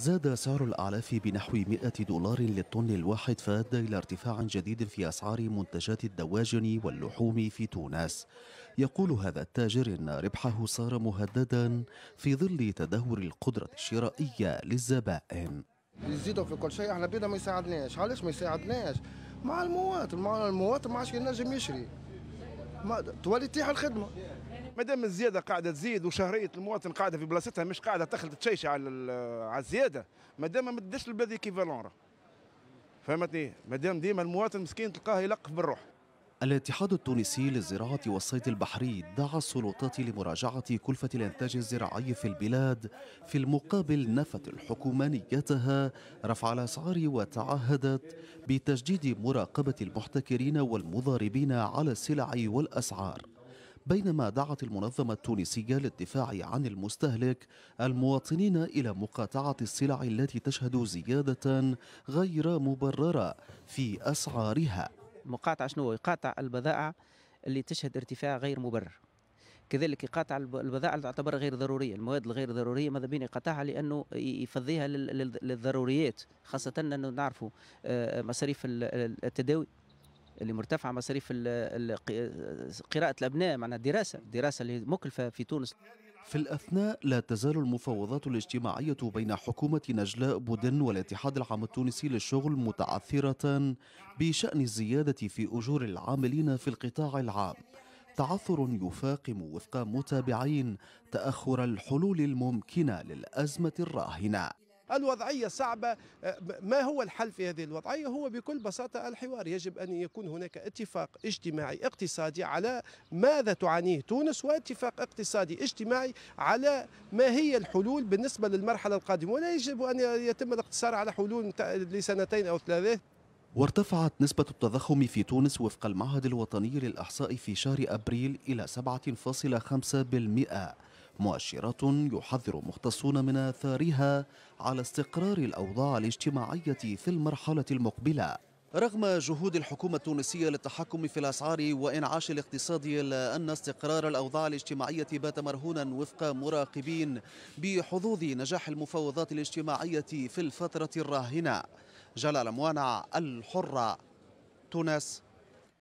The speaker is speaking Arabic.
زاد سعر الأعلاف بنحو 100 دولار للطن الواحد فأدى إلى ارتفاع جديد في أسعار منتجات الدواجن واللحوم في تونس يقول هذا التاجر إن ربحه صار مهددا في ظل تدهور القدرة الشرائية للزبائن يزيدوا في كل شيء احنا بينا ما يساعدناش علاش ما يساعدناش مع المواطن مع المواطن ما عادش ينجم يشري ما تولي تتيح الخدمه ما دام الزياده قاعده تزيد وشهريه المواطن قاعده في بلاصتها مش قاعده تخلط تشيشة على على الزياده ما دام ما تديش البلاد كيفالون فهمتني ما دام ديما المواطن مسكين تلقاه يلقف بالروح الاتحاد التونسي للزراعة والصيد البحري دعا السلطات لمراجعة كلفة الإنتاج الزراعي في البلاد في المقابل نفت الحكومة نيتها رفع الأسعار وتعهدت بتجديد مراقبة المحتكرين والمضاربين على السلع والأسعار بينما دعت المنظمة التونسية للدفاع عن المستهلك المواطنين إلى مقاطعة السلع التي تشهد زيادة غير مبررة في أسعارها مقاطعة شنو هو؟ يقاطع البضائع اللي تشهد ارتفاع غير مبرر كذلك يقاطع البضائع اللي تعتبر غير ضروريه المواد الغير ضروريه ماذا بين يقطعها لانه يفضيها للضروريات خاصه انه نعرفوا آه، مصاريف التداوي اللي مرتفعه مصاريف قراءه الابناء معنا الدراسه الدراسه اللي مكلفه في تونس في الأثناء لا تزال المفاوضات الاجتماعية بين حكومة نجلاء بودن والاتحاد العام التونسي للشغل متعثرة بشأن الزيادة في أجور العاملين في القطاع العام تعثر يفاقم وفق متابعين تأخر الحلول الممكنة للأزمة الراهنة الوضعية صعبة آه، ما هو الحل في هذه الوضعية هو بكل بساطة الحوار يجب أن يكون هناك اتفاق اجتماعي اقتصادي على ماذا تعانيه تونس واتفاق اقتصادي اجتماعي على ما هي الحلول بالنسبة للمرحلة القادمة ولا يجب أن يتم الاقتصار على حلول لسنتين أو ثلاثة وارتفعت نسبة التضخم في تونس وفق المعهد الوطني للإحصاء في شهر أبريل إلى 7.5% مؤشرات يحذر مختصون من آثارها على استقرار الأوضاع الاجتماعية في المرحلة المقبلة رغم جهود الحكومة التونسية للتحكم في الأسعار وإنعاش الاقتصاد إلا أن استقرار الأوضاع الاجتماعية بات مرهونا وفق مراقبين بحظوظ نجاح المفاوضات الاجتماعية في الفترة الراهنة جلال موانع الحرة تونس